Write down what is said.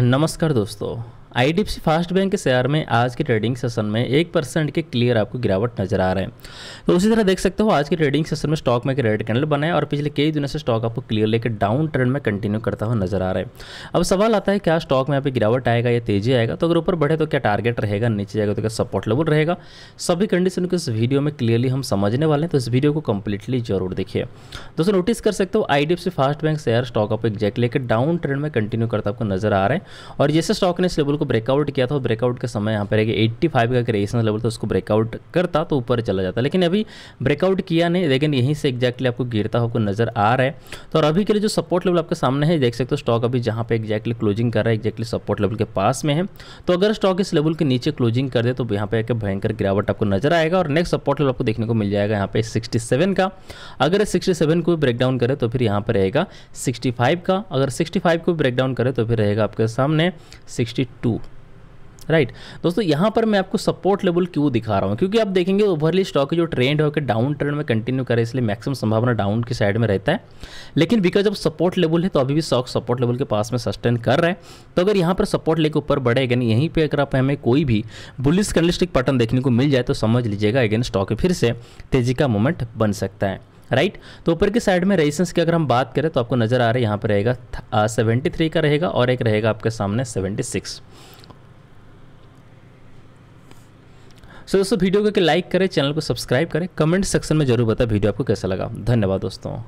नमस्कार दोस्तों I fast bank के शेयर में आज के ट्रेडिंग सेशन में एक परसेंट के क्लियर आपको गिरावट नजर आ रहे हैं तो उसी तरह देख सकते हो आज के ट्रेडिंग सेशन में स्टॉक में एक रेड कैंडल बनाए है और पिछले कई दिनों से स्टॉक आपको क्लियर लेकर डाउन ट्रेंड में कंटिन्यू करता हुआ नजर आ रहा है अब सवाल आता है क्या स्टॉक में आप गिरावट आएगा या तेजी आएगा तो अगर ऊपर बढ़े तो क्या टारगेट रहेगा नीचे जाएगा तो क्या सपोर्ट लेवल रहेगा सभी कंडीशन को इस वीडियो में क्लियरली हम समझने वाले हैं तो इस वीडियो को कंप्लीटली जरूर देखिए दोस्तों नोटिस कर सकते हो I fast bank share stock आपको एग्जैक्ट लेकर डाउन ट्रेंड में कंटिन्यू करता आपको नजर आ रहा है और जैसे स्टॉक ने इस लेवल को ब्रेकआउट किया था ब्रेकआउट के समय यहाँ पर एट्टी फाइव का रेजिस्टेंस लेवल था उसको ब्रेकआउट करता तो ऊपर चला जाता लेकिन अभी ब्रेकआउट किया नहीं लेकिन यहीं से एक्जैक्टली आपको गिरता हुआ नजर आ रहा है तो और अभी के लिए जो सपोर्ट लेवल आपके सामने है देख सकते हो स्टॉक अभी जहाँ पे एक्जैक्टली क्लोजिंग कर रहा है एक्जैक्टली सपोर्ट लेवल के पास में है तो अगर स्टॉक इस लेवल के नीचे क्लोजिंग कर दे तो यहाँ पे एक भयंकर गिरावट आपको नजर आएगा और नेक्स्ट सपोर्ट लेवल आपको देखने को मिल जाएगा यहाँ पे 67 का अगर 67 को भी ब्रेकडाउन करे तो फिर यहाँ पर रहेगा 65 का अगर 65 को ब्रेकडाउन करे तो फिर रहेगा आपके सामने 62 राइट दोस्तों यहां पर मैं आपको सपोर्ट लेवल क्यों दिखा रहा हूँ क्योंकि आप देखेंगे ओवरली स्टॉक जो ट्रेंड होकर डाउन ट्रेंड में कंटिन्यू करे इसलिए मैक्सिमम संभावना डाउन की साइड में रहता है लेकिन बिकॉज ऑफ सपोर्ट लेवल है तो अभी भी स्टॉक सपोर्ट लेवल के पास में सस्टेन कर रहा है तो अगर यहाँ पर सपोर्ट लेकर ऊपर बढ़े अगेन यहीं पर अगर आप हमें कोई भी बुलिस कैंडलिस्टिक पैटर्न देखने को मिल जाए तो समझ लीजिएगा अगेन स्टॉक फिर से तेजी का मोमेंट बन सकता है राइट तो ऊपर की साइड में रेजिस्टेंस की अगर हम बात करें तो आपको नजर आ रहा है यहाँ पर रहेगा सेवेंटी थ्री का रहेगा और एक रहेगा आपके सामने सेवेंटी सिक्स सो दोस्तों वीडियो को लाइक करें चैनल को सब्सक्राइब करें कमेंट सेक्शन में जरूर बताएं वीडियो आपको कैसा लगा धन्यवाद दोस्तों